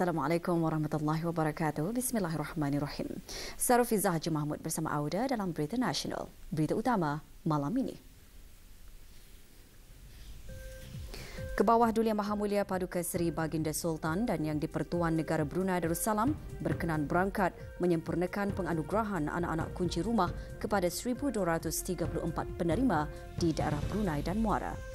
Assalamualaikum warahmatullahi wabarakatuh. Bismillahirrahmanirrahim. Sarufi Zahji Mahmud bersama Auda dalam Berita Nasional. Berita utama malam ini. Kebawah Dulia Maha Mulia Paduka Seri Baginda Sultan dan Yang Dipertuan Negara Brunei Darussalam berkenan berangkat menyempurnakan penganugerahan anak-anak kunci rumah kepada 1,234 penerima di daerah Brunei dan Muara.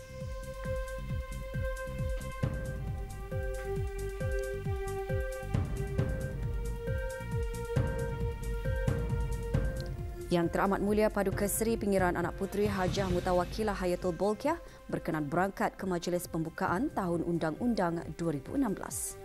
Yang Teramat Mulia Paduka Seri Pengiran Anak Puteri Hajah Mutawakilah Hayatul Bolkiah berkenan berangkat ke Majlis Pembukaan Tahun Undang-Undang 2016.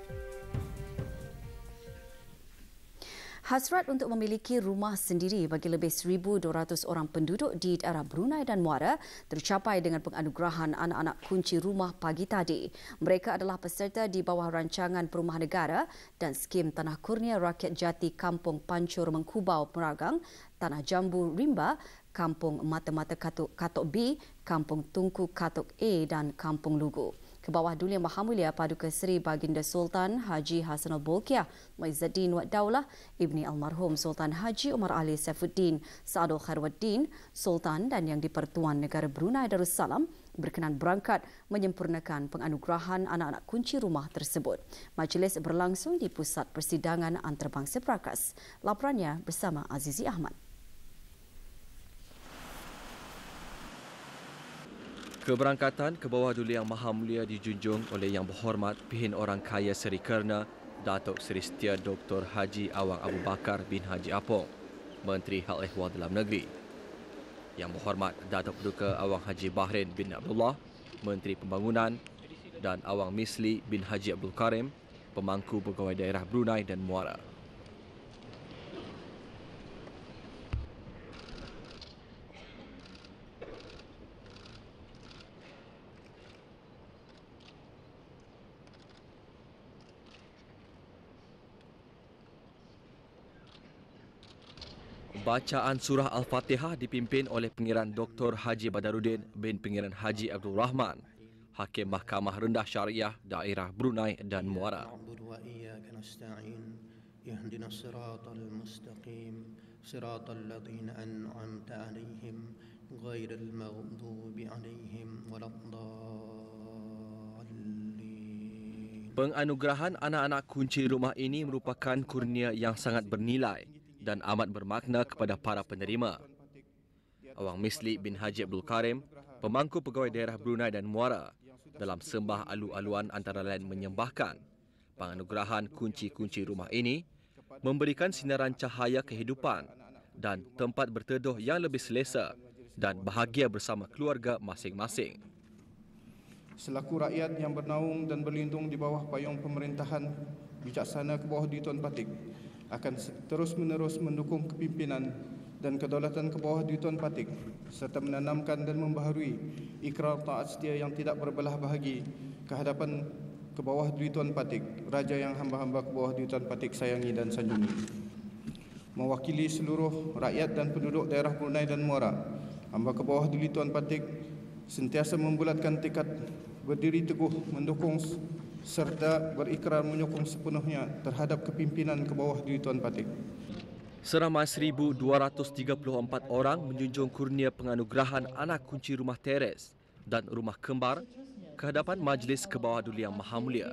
Hasrat untuk memiliki rumah sendiri bagi lebih 1,200 orang penduduk di daerah Brunei dan Muara tercapai dengan penganugerahan anak-anak kunci rumah pagi tadi. Mereka adalah peserta di bawah rancangan perumahan negara dan skim Tanah Kurnia Rakyat Jati Kampung Pancur Mengkubau Meragang, Tanah Jambu Rimba, Kampung Mata-Mata Katok, Katok B, Kampung Tungku Katok A dan Kampung Lugu ke bawah Dulia Maha Mulia Paduka Seri Baginda Sultan Haji Hasanul Bolkiah Muizzuddin Wat Daulah Ibni Almarhum Sultan Haji Umar Ali Saifuddin Saadul Khairuddin Sultan dan Yang Dipertuan Negara Brunei Darussalam berkenan berangkat menyempurnakan penganugerahan anak-anak kunci rumah tersebut. Majlis berlangsung di Pusat Persidangan Antarabangsa Prakas. Laporannya bersama Azizi Ahmad. Keberangkatan ke bawah Duli Yang Maha Mulia dijunjung oleh Yang Berhormat Pihin Orang Kaya Seri Kerna, Datuk Seri Setia Dr. Haji Awang Abu Bakar bin Haji Apong, Menteri Hal Ehwal Dalam Negeri. Yang Berhormat Datuk Duka Awang Haji Bahrain bin Abdullah, Menteri Pembangunan dan Awang Misli bin Haji Abdul Karim, Pemangku Pegawai Daerah Brunei dan Muara. bacaan surah Al-Fatihah dipimpin oleh Pengiran Dr. Haji Badaruddin bin Pengiran Haji Abdul Rahman, Hakim Mahkamah Rendah Syariah Daerah Brunei dan Muara. Penganugerahan anak-anak kunci rumah ini merupakan kurnia yang sangat bernilai dan amat bermakna kepada para penerima. Awang Misli bin Haji Abdul Karim, pemangku pegawai daerah Brunei dan Muara dalam sembah alu-aluan antara lain menyembahkan penganugerahan kunci-kunci rumah ini memberikan sinaran cahaya kehidupan dan tempat berteduh yang lebih selesa dan bahagia bersama keluarga masing-masing. Selaku rakyat yang bernaung dan berlindung di bawah payung pemerintahan bijaksana ke bawah di Tuan Patik, akan terus-menerus mendukung kepimpinan dan kedaulatan ke bawah di Tuan Patik serta menanamkan dan membaharui ikrar taat setia yang tidak berbelah bahagi ke hadapan ke bawah di Tuan Patik raja yang hamba-hamba ke bawah di Tuan Patik sayangi dan sanjungi mewakili seluruh rakyat dan penduduk daerah Brunei dan Muara hamba ke bawah di Tuan Patik sentiasa membulatkan tekad berdiri teguh mendukung serta berikrar menyokong sepenuhnya terhadap kepimpinan ke bawah Duit Tuan Patik. Seramai 1,234 orang menjunjung kurnia penganugerahan anak kunci rumah teres dan rumah kembar ke hadapan Majlis Kebawah Duli Yang Maha Mulia.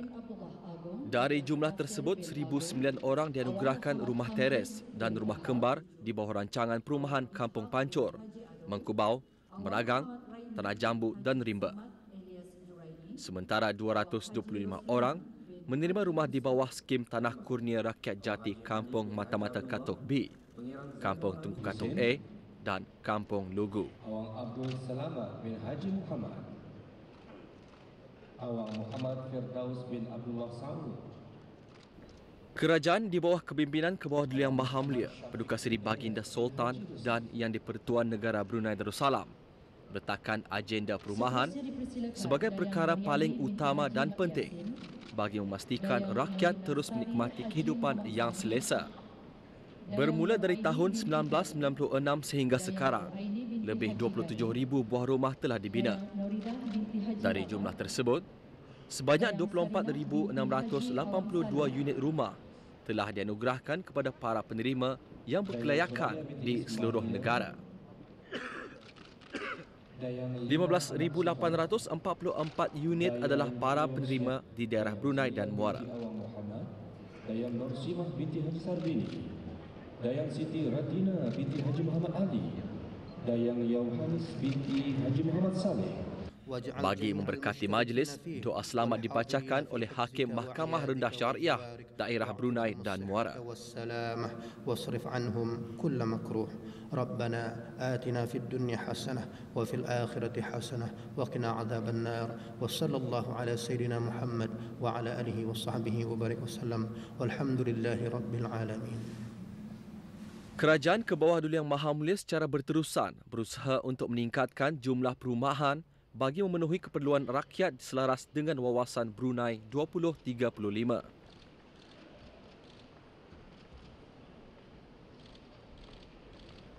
Dari jumlah tersebut, 1,009 orang dianugerahkan rumah teres dan rumah kembar di bawah rancangan perumahan Kampung Pancur, Mengkubau, Meragang, Tanah Jambu dan Rimba sementara 225 orang menerima rumah di bawah skim Tanah Kurnia Rakyat Jati Kampung Mata-Mata Katok B, Kampung Tunggu Katok A dan Kampung Lugu. Awang Abdul Salamah bin Haji Muhammad. Awang Muhammad Firdaus bin Abdul Wahsaru. Kerajaan di bawah kepimpinan Kebawah Duli Yang Maha Mulia, Paduka Seri Baginda Sultan dan Yang di Pertuan Negara Brunei Darussalam letakkan agenda perumahan sebagai perkara paling utama dan penting bagi memastikan rakyat terus menikmati kehidupan yang selesa. Bermula dari tahun 1996 sehingga sekarang, lebih 27,000 buah rumah telah dibina. Dari jumlah tersebut, sebanyak 24,682 unit rumah telah dianugerahkan kepada para penerima yang berkelayakan di seluruh negara. 15,844 unit adalah para penerima di daerah Brunei dan Muara. Dayang Nur Simah binti Haji Sarbini, Dayang Siti Ratina binti Haji Muhammad Ali, Dayang Yohanes binti Haji Muhammad Saleh, bagi memberkati majlis, doa selamat dibacakan oleh Hakim Mahkamah Rendah Syariah daerah Brunei dan Muara. Kerajaan Kebawah duli Yang Maha Mulia secara berterusan berusaha untuk meningkatkan jumlah perumahan bagi memenuhi keperluan rakyat selaras dengan wawasan Brunei 2035.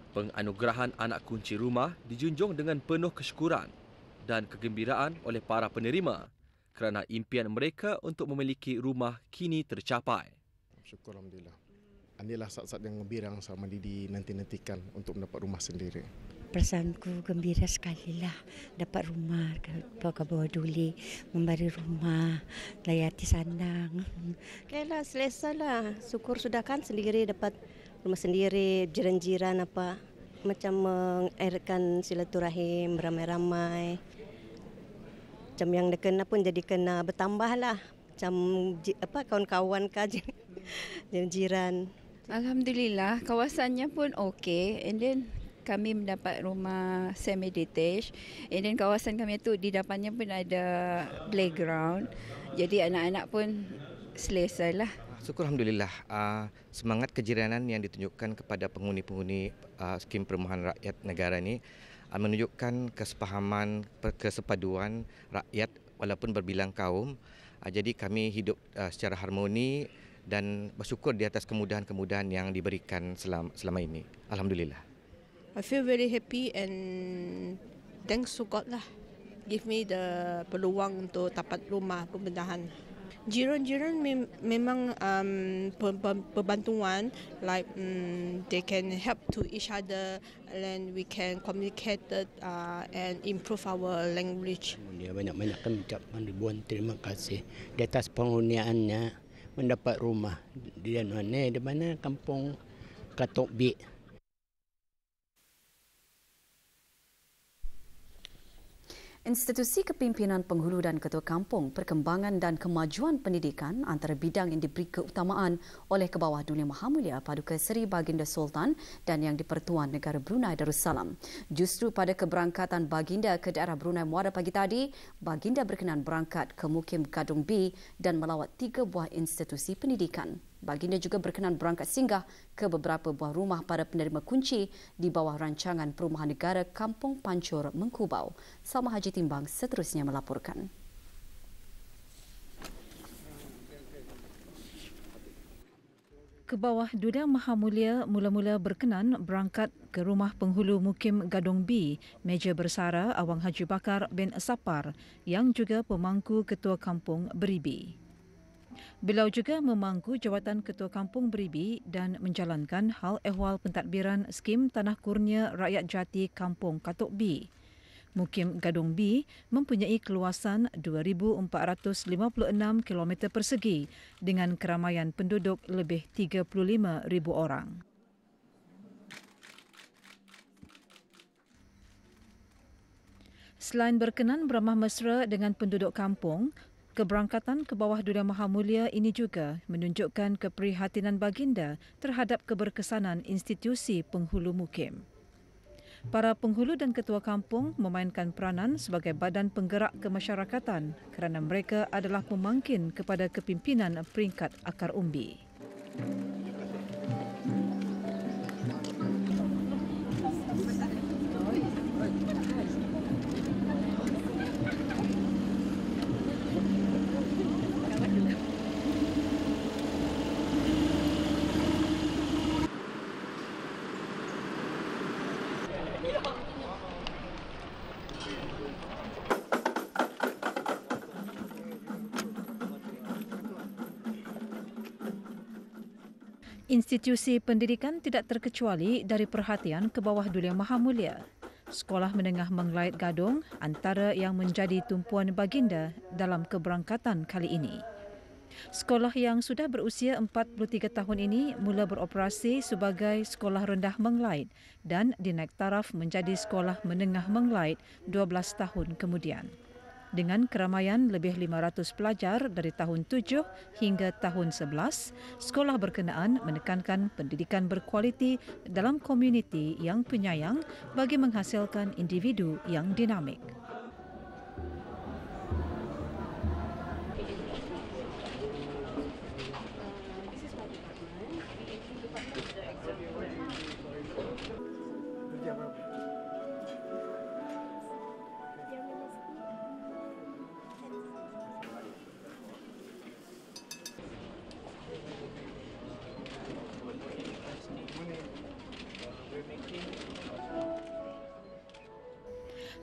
Penganugerahan anak kunci rumah dijunjung dengan penuh kesyukuran dan kegembiraan oleh para penerima kerana impian mereka untuk memiliki rumah kini tercapai. Syukur Alhamdulillah. Inilah saat-saat yang gembira yang sama didi nanti-nantikan untuk mendapat rumah sendiri perasaanku gembira sekali lah dapat rumah ke bawah duli memberi rumah layati sandang okay ya lah, selesa lah syukur sudah kan sendiri dapat rumah sendiri jiran-jiran apa macam mengairkan silaturahim ramai-ramai macam yang dah pun jadi kena bertambah lah macam apa kawan-kawan kaji jiran-jiran Alhamdulillah kawasannya pun okey and then kami mendapat rumah semi detached and then kawasan kami tu di depannya pun ada playground jadi anak-anak pun selesa lah Syukur Alhamdulillah, uh, semangat kejiranan yang ditunjukkan kepada penghuni-penghuni uh, skim perumahan rakyat negara ini uh, menunjukkan kesepahaman, kesepaduan rakyat walaupun berbilang kaum. Uh, jadi kami hidup uh, secara harmoni dan bersyukur di atas kemudahan-kemudahan yang diberikan selama, selama ini. Alhamdulillah. I feel very happy and thanks to God lah. Give me the peluang untuk dapat rumah pembedahan. Jiran-jiran memang um, pembantuan, like um, they can help to each other, and then we can communicate uh, and improve our language. Dia banyak-banyak kan ucapan ribuan terima kasih di atas penghuniannya mendapat rumah di mana di mana kampung Katok Bik. Institusi Kepimpinan Penghulu dan Ketua Kampung, Perkembangan dan Kemajuan Pendidikan antara bidang yang diberi keutamaan oleh Kebawah Dunia Mahamulia Paduka Seri Baginda Sultan dan Yang dipertuan Negara Brunei Darussalam. Justru pada keberangkatan Baginda ke daerah Brunei Muara pagi tadi, Baginda berkenan berangkat ke Mukim Gadung B dan melawat tiga buah institusi pendidikan. Baginda juga berkenan berangkat singgah ke beberapa buah rumah para penerima kunci di bawah rancangan perumahan negara Kampung Pancur Mengkubau. Salma Haji Timbang seterusnya melaporkan. Ke bawah Duda Mulia. mula-mula berkenan berangkat ke rumah penghulu mukim Gadong B, Meja Bersara Awang Haji Bakar bin Sapar yang juga pemangku ketua kampung Beribi. Beliau juga memangku jawatan Ketua Kampung Beribi dan menjalankan hal ehwal pentadbiran skim tanah kurnia rakyat jati Kampung Katok B. Mukim Gadong B mempunyai keluasan 2,456 km persegi dengan keramaian penduduk lebih 35,000 orang. Selain berkenan beramah mesra dengan penduduk kampung, Keberangkatan ke bawah Duda Maha Mulia ini juga menunjukkan keprihatinan baginda terhadap keberkesanan institusi penghulu mukim. Para penghulu dan ketua kampung memainkan peranan sebagai badan penggerak kemasyarakatan kerana mereka adalah pemangkin kepada kepimpinan peringkat akar umbi. Institusi pendidikan tidak terkecuali dari perhatian ke bawah Dulia Maha Mulia. Sekolah Menengah Menglait Gadong antara yang menjadi tumpuan baginda dalam keberangkatan kali ini. Sekolah yang sudah berusia 43 tahun ini mula beroperasi sebagai Sekolah Rendah Menglait dan dinaik taraf menjadi Sekolah Menengah Menglait 12 tahun kemudian dengan keramaian lebih 500 pelajar dari tahun 7 hingga tahun 11, sekolah berkenaan menekankan pendidikan berkualiti dalam komuniti yang penyayang bagi menghasilkan individu yang dinamik.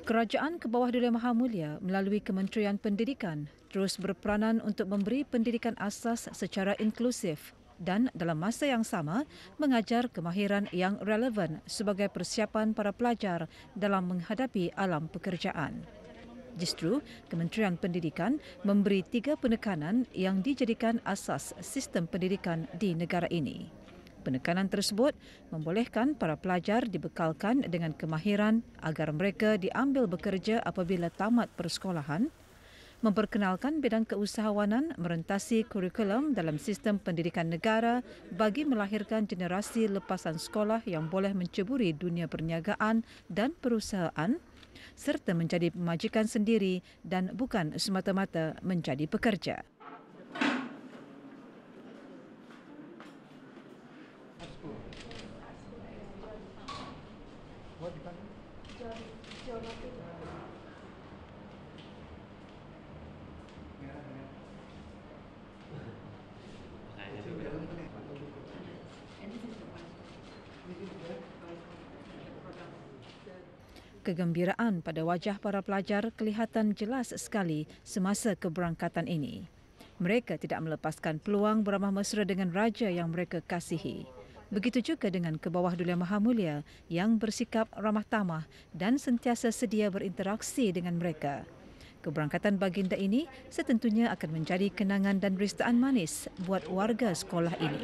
Kerajaan kebawah bawah Duli Maha Mulia melalui Kementerian Pendidikan terus berperanan untuk memberi pendidikan asas secara inklusif dan dalam masa yang sama mengajar kemahiran yang relevan sebagai persiapan para pelajar dalam menghadapi alam pekerjaan. Justru, Kementerian Pendidikan memberi tiga penekanan yang dijadikan asas sistem pendidikan di negara ini penekanan tersebut membolehkan para pelajar dibekalkan dengan kemahiran agar mereka diambil bekerja apabila tamat persekolahan, memperkenalkan bidang keusahawanan merentasi kurikulum dalam sistem pendidikan negara bagi melahirkan generasi lepasan sekolah yang boleh menceburi dunia perniagaan dan perusahaan serta menjadi pemajikan sendiri dan bukan semata-mata menjadi pekerja. kegembiraan pada wajah para pelajar kelihatan jelas sekali semasa keberangkatan ini. Mereka tidak melepaskan peluang beramah mesra dengan raja yang mereka kasihi. Begitu juga dengan kebawah Dulia Maha Mulia yang bersikap ramah tamah dan sentiasa sedia berinteraksi dengan mereka. Keberangkatan baginda ini setentunya akan menjadi kenangan dan ristaan manis buat warga sekolah ini.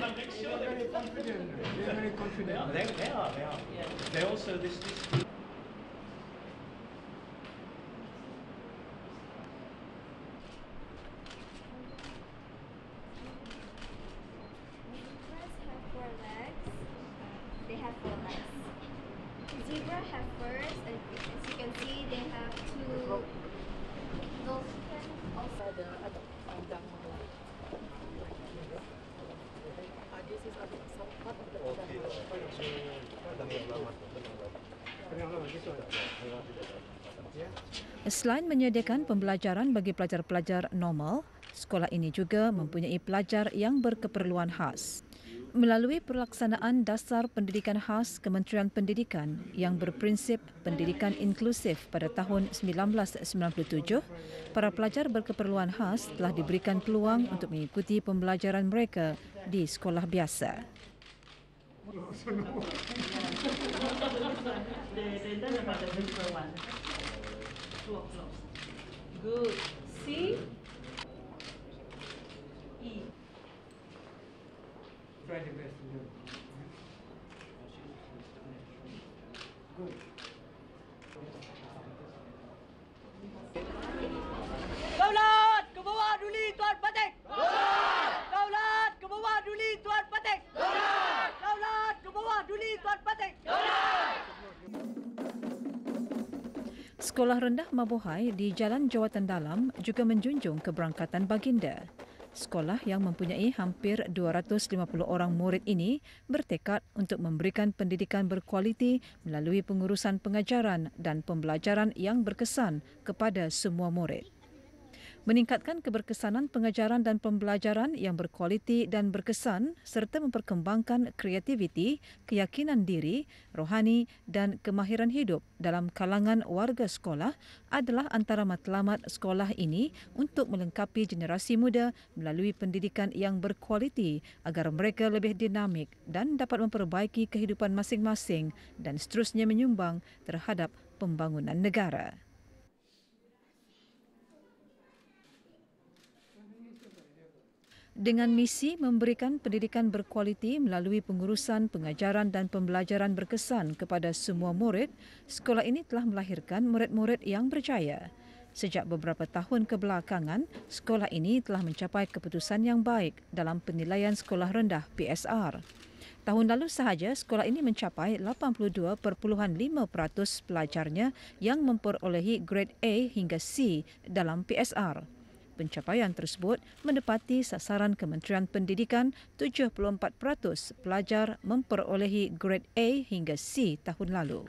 menyediakan pembelajaran bagi pelajar-pelajar normal, sekolah ini juga mempunyai pelajar yang berkeperluan khas. Melalui pelaksanaan dasar pendidikan khas Kementerian Pendidikan yang berprinsip pendidikan inklusif pada tahun 1997, para pelajar berkeperluan khas telah diberikan peluang untuk mengikuti pembelajaran mereka di sekolah biasa. Oh, Good. C E. Try the best to do. Good. duli Tuan Patek. Kaulat, kebawa duli Tuan Kaulat, duli Tuan Patek. Kaulat. Sekolah Rendah Mabuhai di Jalan Jawatan Dalam juga menjunjung keberangkatan Baginda. Sekolah yang mempunyai hampir 250 orang murid ini bertekad untuk memberikan pendidikan berkualiti melalui pengurusan pengajaran dan pembelajaran yang berkesan kepada semua murid meningkatkan keberkesanan pengajaran dan pembelajaran yang berkualiti dan berkesan serta memperkembangkan kreativiti, keyakinan diri, rohani dan kemahiran hidup dalam kalangan warga sekolah adalah antara matlamat sekolah ini untuk melengkapi generasi muda melalui pendidikan yang berkualiti agar mereka lebih dinamik dan dapat memperbaiki kehidupan masing-masing dan seterusnya menyumbang terhadap pembangunan negara. dengan misi memberikan pendidikan berkualiti melalui pengurusan, pengajaran dan pembelajaran berkesan kepada semua murid, sekolah ini telah melahirkan murid-murid yang berjaya. Sejak beberapa tahun kebelakangan, sekolah ini telah mencapai keputusan yang baik dalam penilaian sekolah rendah PSR. Tahun lalu sahaja, sekolah ini mencapai 82.5% pelajarnya yang memperolehi grade A hingga C dalam PSR pencapaian tersebut mendepati sasaran Kementerian Pendidikan 74% pelajar memperolehi grade A hingga C tahun lalu.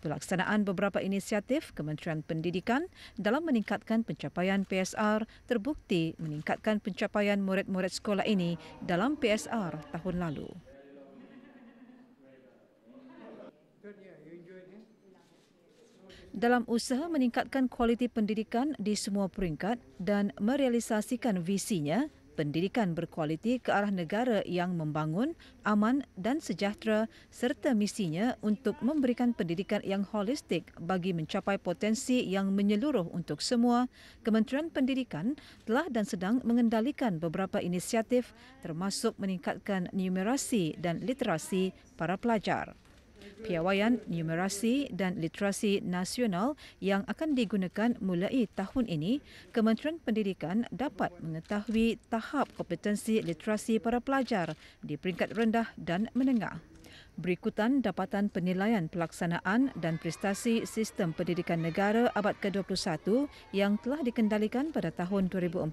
Pelaksanaan beberapa inisiatif Kementerian Pendidikan dalam meningkatkan pencapaian PSR terbukti meningkatkan pencapaian murid-murid sekolah ini dalam PSR tahun lalu. Dalam usaha meningkatkan kualiti pendidikan di semua peringkat dan merealisasikan visinya, pendidikan berkualiti ke arah negara yang membangun, aman dan sejahtera serta misinya untuk memberikan pendidikan yang holistik bagi mencapai potensi yang menyeluruh untuk semua, Kementerian Pendidikan telah dan sedang mengendalikan beberapa inisiatif termasuk meningkatkan numerasi dan literasi para pelajar piawaian numerasi dan literasi nasional yang akan digunakan mulai tahun ini, Kementerian Pendidikan dapat mengetahui tahap kompetensi literasi para pelajar di peringkat rendah dan menengah. Berikutan dapatan penilaian pelaksanaan dan prestasi sistem pendidikan negara abad ke-21 yang telah dikendalikan pada tahun 2014,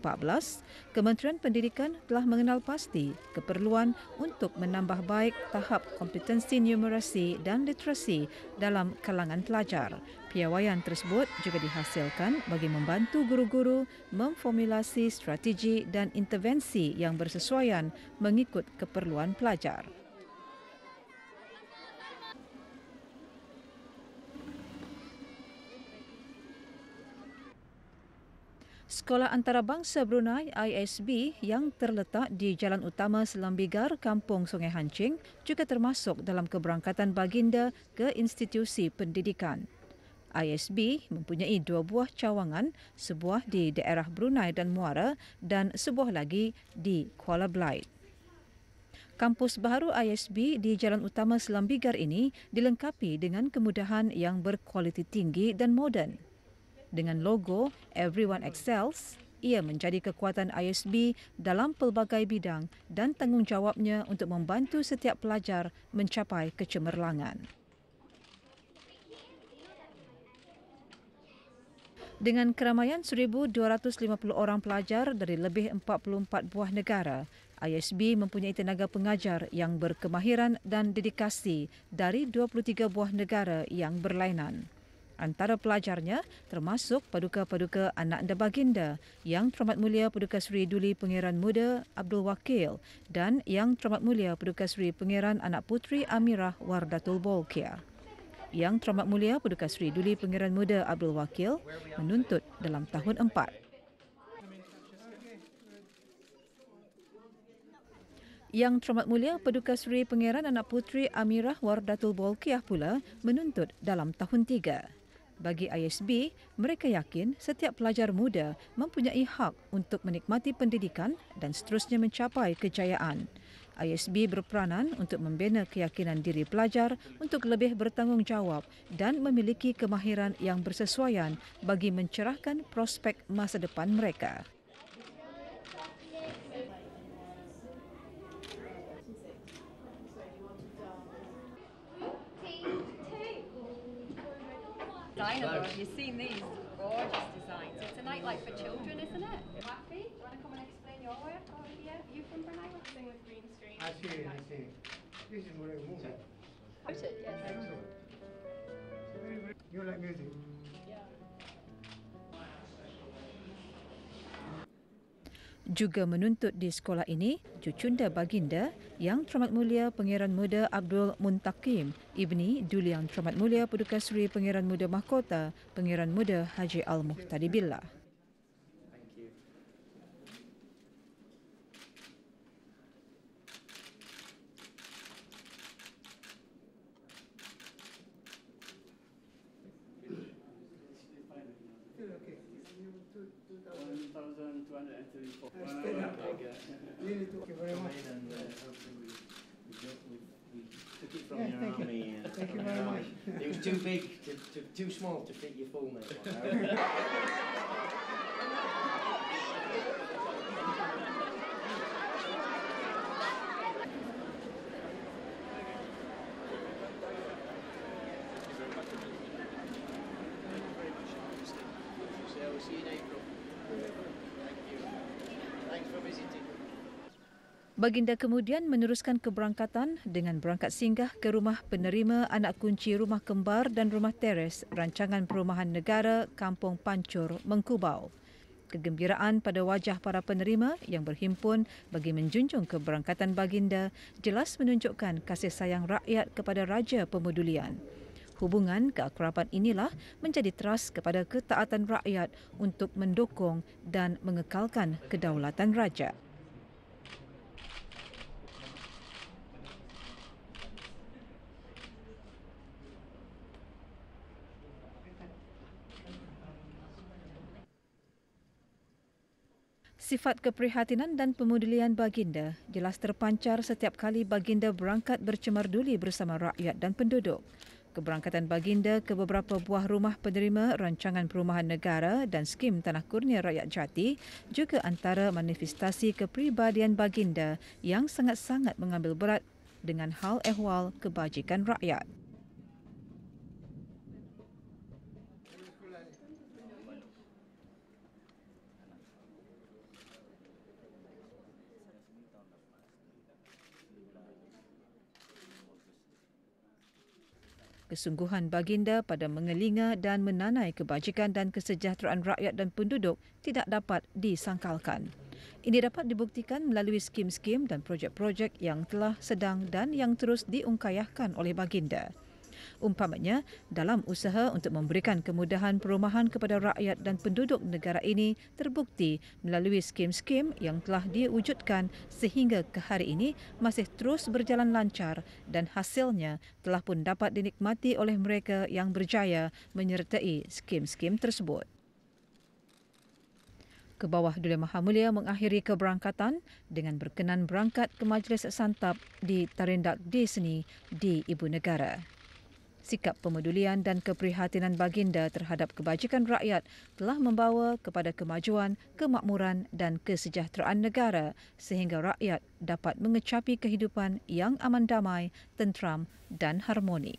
Kementerian Pendidikan telah mengenal pasti keperluan untuk menambah baik tahap kompetensi numerasi dan literasi dalam kalangan pelajar. Piawaian tersebut juga dihasilkan bagi membantu guru-guru memformulasi strategi dan intervensi yang bersesuaian mengikut keperluan pelajar. Sekolah Antarabangsa Brunei ISB yang terletak di jalan utama Selambigar, Kampung Sungai Hancing juga termasuk dalam keberangkatan baginda ke institusi pendidikan. ISB mempunyai dua buah cawangan, sebuah di daerah Brunei dan Muara dan sebuah lagi di Kuala Belait. Kampus baru ISB di Jalan Utama Selambigar ini dilengkapi dengan kemudahan yang berkualiti tinggi dan moden. Dengan logo Everyone Excels, ia menjadi kekuatan ISB dalam pelbagai bidang dan tanggungjawabnya untuk membantu setiap pelajar mencapai kecemerlangan. Dengan keramaian 1,250 orang pelajar dari lebih 44 buah negara, ISB mempunyai tenaga pengajar yang berkemahiran dan dedikasi dari 23 buah negara yang berlainan. Antara pelajarnya termasuk paduka-paduka anak da baginda yang Teramat mulia Paduka Seri Duli Pengiran Muda Abdul Wakil dan yang Teramat mulia Paduka Seri Pengiran Anak Putri Amirah Wardatul Bolkia. Yang Teramat mulia Paduka Seri Duli Pengiran Muda Abdul Wakil menuntut dalam tahun empat. Yang Teramat mulia Paduka Seri Pengeran Anak Putri Amirah Wardatul Bolkiah pula menuntut dalam tahun tiga. Bagi ISB, mereka yakin setiap pelajar muda mempunyai hak untuk menikmati pendidikan dan seterusnya mencapai kejayaan. ISB berperanan untuk membina keyakinan diri pelajar untuk lebih bertanggungjawab dan memiliki kemahiran yang bersesuaian bagi mencerahkan prospek masa depan mereka. designer Have you seen these gorgeous designs? It's a nightlight for children, isn't it? Matthew, do you want to come and explain your work over Are you from Brunei? Something with green screen. I see I see This is what I want. Yes. You like music? juga menuntut di sekolah ini cucunda baginda yang teramat mulia Pangeran Muda Abdul Muntakim, ibni Duli Yang Teramat Mulia Paduka Seri Pangeran Muda Mahkota, Pangeran Muda Haji Al-Muhtadi Billah. thank you very much. it thank you. very much. was too big, to, to, too small to fit your full name. Baginda kemudian meneruskan keberangkatan dengan berangkat singgah ke rumah penerima anak kunci rumah kembar dan rumah teres rancangan perumahan negara Kampung Pancur, Mengkubau. Kegembiraan pada wajah para penerima yang berhimpun bagi menjunjung keberangkatan Baginda jelas menunjukkan kasih sayang rakyat kepada Raja Pemudulian. Hubungan keakraban inilah menjadi teras kepada ketaatan rakyat untuk mendukung dan mengekalkan kedaulatan rakyat. sifat keprihatinan dan pemudilian baginda jelas terpancar setiap kali baginda berangkat bercemar duli bersama rakyat dan penduduk. Keberangkatan baginda ke beberapa buah rumah penerima rancangan perumahan negara dan skim tanah kurnia rakyat jati juga antara manifestasi kepribadian baginda yang sangat-sangat mengambil berat dengan hal ehwal kebajikan rakyat. kesungguhan baginda pada mengelinga dan menanai kebajikan dan kesejahteraan rakyat dan penduduk tidak dapat disangkalkan. Ini dapat dibuktikan melalui skim-skim dan projek-projek yang telah sedang dan yang terus diungkayahkan oleh baginda umpamanya dalam usaha untuk memberikan kemudahan perumahan kepada rakyat dan penduduk negara ini terbukti melalui skim-skim yang telah diwujudkan sehingga ke hari ini masih terus berjalan lancar dan hasilnya telah pun dapat dinikmati oleh mereka yang berjaya menyertai skim-skim tersebut. Kebawah Duli Maha Mulia mengakhiri keberangkatan dengan berkenan berangkat ke majlis santap di Tarindak Disney di Ibu Negara. Sikap pemedulian dan keprihatinan baginda terhadap kebajikan rakyat telah membawa kepada kemajuan, kemakmuran dan kesejahteraan negara sehingga rakyat dapat mengecapi kehidupan yang aman damai, tentram dan harmoni.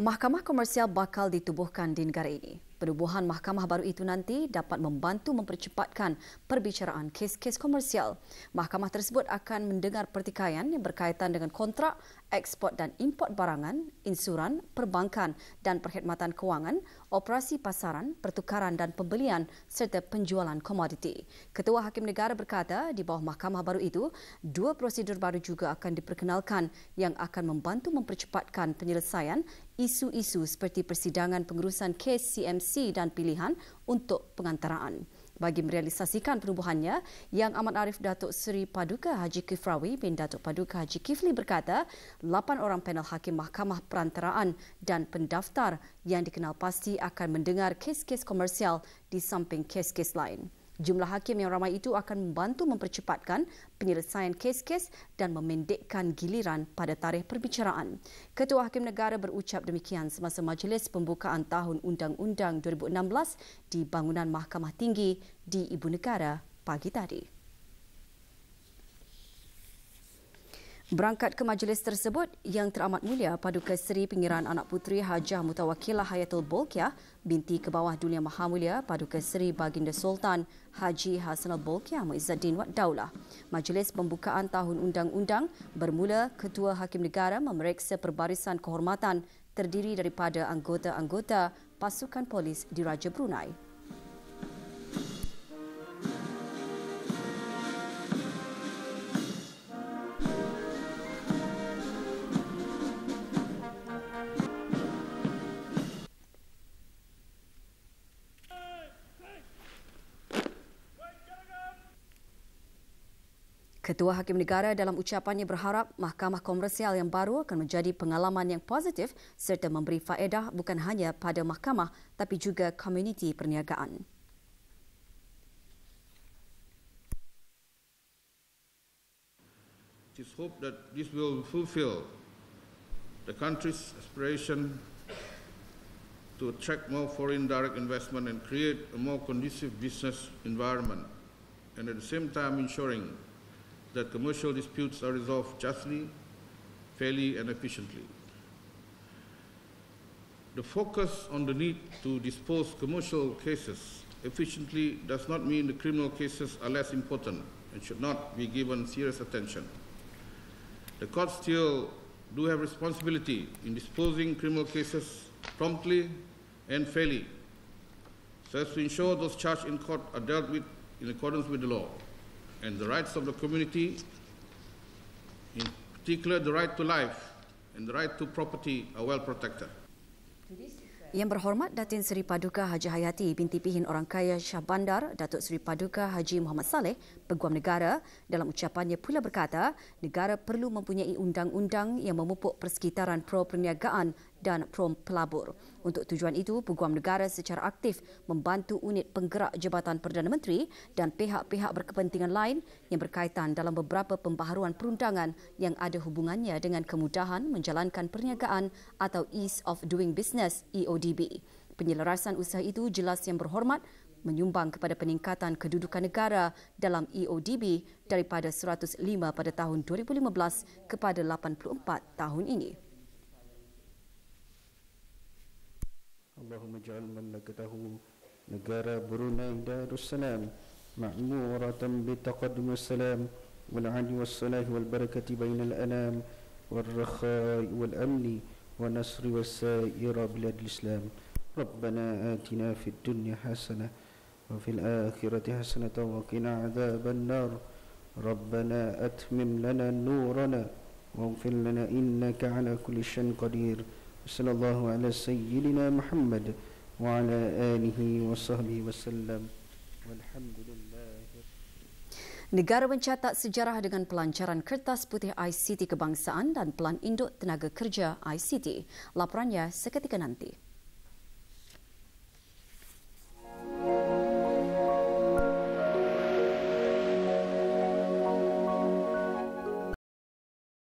Mahkamah komersial bakal ditubuhkan di negara ini. Penubuhan mahkamah baru itu nanti dapat membantu mempercepatkan perbicaraan kes-kes komersial. Mahkamah tersebut akan mendengar pertikaian yang berkaitan dengan kontrak, ekspor dan import barangan, insuran, perbankan dan perkhidmatan kewangan, operasi pasaran, pertukaran dan pembelian serta penjualan komoditi. Ketua Hakim Negara berkata di bawah mahkamah baru itu, dua prosedur baru juga akan diperkenalkan yang akan membantu mempercepatkan penyelesaian isu-isu seperti persidangan pengurusan kes CMC dan pilihan untuk pengantaraan. Bagi merealisasikan perubahannya, Yang Amat Arif Datuk Seri Paduka Haji Kifrawi bin Datuk Paduka Haji Kifli berkata, lapan orang panel hakim mahkamah perantaraan dan pendaftar yang dikenal pasti akan mendengar kes-kes komersial di samping kes-kes lain. Jumlah hakim yang ramai itu akan membantu mempercepatkan penyelesaian kes-kes dan memendekkan giliran pada tarikh perbicaraan. Ketua Hakim Negara berucap demikian semasa majlis pembukaan tahun Undang-Undang 2016 di bangunan Mahkamah Tinggi di Ibu Negara pagi tadi. Berangkat ke majlis tersebut, Yang Teramat Mulia Paduka Seri Pengiran Anak Puteri Hajah Mutawakilah Hayatul Bolkiah binti ke bawah Dunia Maha Mulia Paduka Seri Baginda Sultan Haji Hasanul Bolkiah Muizzaddin Wat Daulah. Majlis pembukaan tahun undang-undang bermula Ketua Hakim Negara memeriksa perbarisan kehormatan terdiri daripada anggota-anggota pasukan polis di Raja Brunei. Ketua Hakim Negara dalam ucapannya berharap Mahkamah Komersial yang baru akan menjadi pengalaman yang positif serta memberi faedah bukan hanya pada mahkamah tapi juga komuniti perniagaan. It is hoped that this will fulfill the country's aspiration to attract more foreign direct investment and create a more conducive business environment and at the same time ensuring that commercial disputes are resolved justly, fairly, and efficiently. The focus on the need to dispose commercial cases efficiently does not mean the criminal cases are less important and should not be given serious attention. The courts still do have responsibility in disposing criminal cases promptly and fairly, so as to ensure those charged in court are dealt with in accordance with the law. and the rights of the community, in particular the right to life and the right to property are well protected. Yang berhormat Datin Seri Paduka Haji Hayati binti Pihin Orang Kaya Shah Bandar Datuk Seri Paduka Haji Muhammad Saleh Peguam Negara dalam ucapannya pula berkata negara perlu mempunyai undang-undang yang memupuk persekitaran pro perniagaan dan prom pelabur. Untuk tujuan itu, peguam negara secara aktif membantu unit penggerak Jabatan Perdana Menteri dan pihak-pihak berkepentingan lain yang berkaitan dalam beberapa pembaharuan perundangan yang ada hubungannya dengan kemudahan menjalankan perniagaan atau Ease of Doing Business EODB. Penyelarasan usaha itu jelas yang berhormat menyumbang kepada peningkatan kedudukan negara dalam EODB daripada 105 pada tahun 2015 kepada 84 tahun ini. اللهم اجعل مملكته negara دار السلام معمورة بتقدم السلام والعدل والصلاة والبركة بين الأنام والرخاء والأمن والنصر والسائر بلاد الإسلام ربنا آتنا في الدنيا حسنة وفي الآخرة حسنة وقنا عذاب النار ربنا أتمم لنا نورنا واغفر لنا إنك على كل شيء قدير صلى الله على سيدنا محمد وعلى آله وصحبه وسلم والحمد لله Negara mencatat sejarah dengan pelancaran kertas putih ICT kebangsaan dan pelan Induk Tenaga Kerja ICT. Laporannya seketika nanti.